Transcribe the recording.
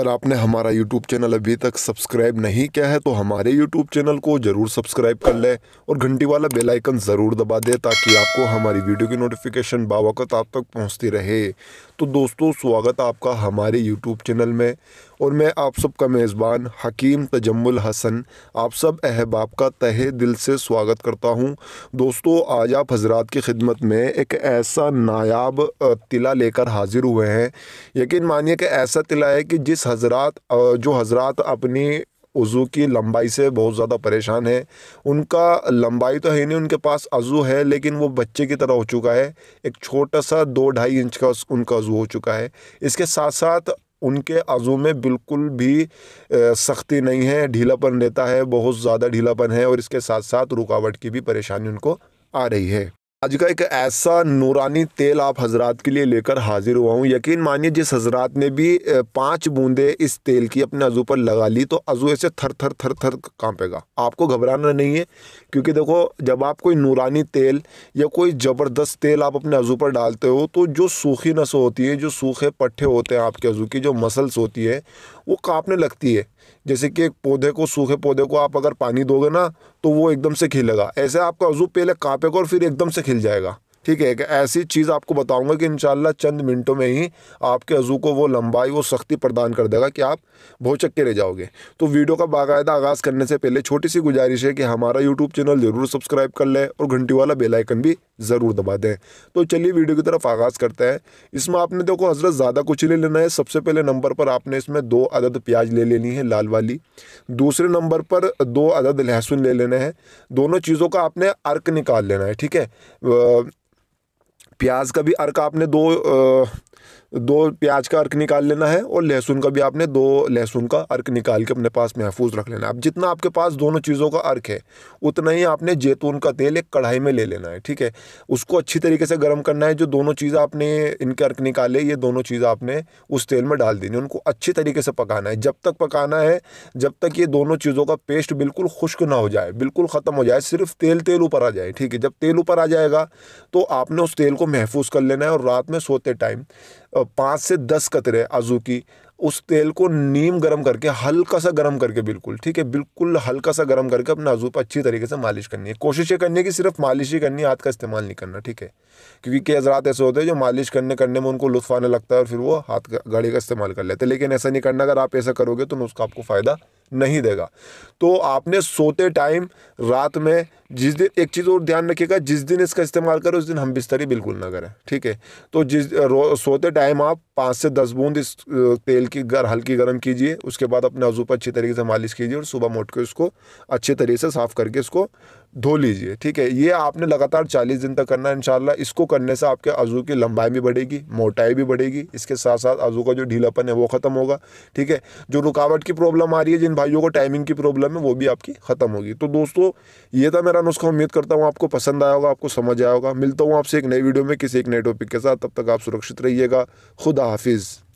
अगर आपने हमारा यूट्यूब चैनल अभी तक सब्सक्राइब नहीं किया है तो हमारे यूट्यूब चैनल को ज़रूर सब्सक्राइब कर लें और घंटी वाला बेल आइकन ज़रूर दबा दें ताकि आपको हमारी वीडियो की नोटिफिकेशन बावकत आप तक पहुंचती रहे तो दोस्तों स्वागत आपका हमारे यूट्यूब चैनल में और मैं आप सबका मेज़बान हकीम तजम्मुल हसन आप सब अहबाब का तहे दिल से स्वागत करता हूँ दोस्तों आज आप हजरात की खिदमत में एक ऐसा नायाब तिला लेकर हाजिर हुए हैं यकीन मानिए कि ऐसा तिला है कि जिस हजरात जो हजरात अपनी वज़ू की लंबाई से बहुत ज़्यादा परेशान है उनका लंबाई तो है नहीं उनके पास अज़ू है लेकिन वो बच्चे की तरह हो चुका है एक छोटा सा दो ढाई इंच का उनका अज़ू हो चुका है इसके साथ साथ उनके अज़ू में बिल्कुल भी सख्ती नहीं है ढीलापन रहता है बहुत ज़्यादा ढीलापन है और इसके साथ साथ रुकावट की भी परेशानी उनको आ रही है आज का एक ऐसा नूरानी तेल आप हजरात के लिए लेकर हाजिर हुआ हूँ यकीन मानिए जिस हजरात ने भी पांच बूंदे इस तेल की अपने अजू पर लगा ली तो अजू ऐसे थर थर थर थर कांपेगा आपको घबराना नहीं है क्योंकि देखो जब आप कोई नूरानी तेल या कोई ज़बरदस्त तेल आप अपने अजू पर डालते हो तो जो सूखी नस होती है जो सूखे पट्ठे होते हैं आपके अजू की जो मसल्स होती है वो काँपने लगती है जैसे कि एक पौधे को सूखे पौधे को आप अगर पानी दोगे ना तो वो एकदम से खिलेगा ऐसे आपका वजू पहले कांपेगा और फिर एकदम से खिल जाएगा ठीक है एक ऐसी चीज़ आपको बताऊंगा कि इन चंद मिनटों में ही आपके अज़ू को वो लंबाई वो सख्ती प्रदान कर देगा कि आप भोचक के रह जाओगे तो वीडियो का बाकायदा आगाज़ करने से पहले छोटी सी गुजारिश है कि हमारा यूट्यूब चैनल ज़रूर सब्सक्राइब कर लें और घंटी वाला बेलाइकन भी ज़रूर दबा दें तो चलिए वीडियो की तरफ आगाज़ करते हैं इसमें आपने देखो हज़रत ज़्यादा कुछ ले लेना है सबसे पहले नंबर पर आपने इसमें दो अदद प्याज ले लेनी है लाल वाली दूसरे नंबर पर दो अदद लहसुन ले लेने हैं दोनों चीज़ों का आपने अर्क निकाल लेना है ठीक है प्याज का भी अर्क आपने दो दो प्याज का अर्क निकाल लेना है और लहसुन का भी आपने दो लहसुन का अर्क निकाल के अपने पास महफूज रख लेना है अब जितना आपके पास दोनों चीज़ों का अर्क है उतना ही आपने जैतून का तेल एक कढ़ाई में ले लेना है ठीक है उसको अच्छी तरीके से गर्म करना है जो दोनों चीज़ आपने इनके अर्क निकाले ये दोनों चीज़ आपने उस तेल में डाल देनी उनको अच्छी तरीके से पकाना है जब तक पकाना है जब तक ये दोनों चीज़ों का पेस्ट बिल्कुल खुश्क ना हो जाए बिल्कुल ख़त्म हो जाए सिर्फ तेल तेल ऊपर आ जाए ठीक है जब तेल ऊपर आ जाएगा तो आपने उस तेल को महफूज कर लेना है और रात में सोते टाइम पाँच से दस कतरे आज़ू की उस तेल को नीम गरम करके हल्का सा गरम करके बिल्कुल ठीक है बिल्कुल हल्का सा गरम करके अपने आजू पर अच्छी तरीके से मालिश करनी है कोशिश ये करनी है कि सिर्फ मालिश ही करनी है हाथ का इस्तेमाल नहीं करना ठीक है क्योंकि कई हजरात ऐसे होते हैं जो मालिश करने करने में उनको लुत्फ आने लगता है और फिर वो हाथ गाड़ी का इस्तेमाल कर लेते हैं लेकिन ऐसा नहीं करना अगर आप ऐसा करोगे तो उसका आपको फ़ायदा नहीं देगा तो आपने सोते टाइम रात में जिस दिन एक चीज़ और ध्यान रखिएगा जिस दिन इसका इस्तेमाल करें उस दिन हम बिस्तरी बिल्कुल ना करें ठीक है तो जिस सोते टाइम आप पाँच से दस बूंद इस तेल की गर हल्की गर्म कीजिए उसके बाद अपने अजू पर अच्छी तरीके से मालिश कीजिए और सुबह मोट के उसको अच्छे तरीके से साफ़ करके इसको धो लीजिए ठीक है ये आपने लगातार 40 दिन तक करना है इनशाला इसको करने से आपके आज़ू की लंबाई भी बढ़ेगी मोटाई भी बढ़ेगी इसके साथ साथ आज़ू का जो ढीलापन है वो ख़त्म होगा ठीक है जो रुकावट की प्रॉब्लम आ रही है जिन भाइयों को टाइमिंग की प्रॉब्लम है वो भी आपकी ख़त्म होगी तो दोस्तों ये था मेरा नुस्खा उम्मीद करता हूँ आपको पसंद आया होगा आपको समझ आया होगा मिलता हूँ आपसे एक नई वीडियो में किसी एक नए टॉपिक के साथ तब तक आप सुरक्षित रहिएगा खुदा हाफिज़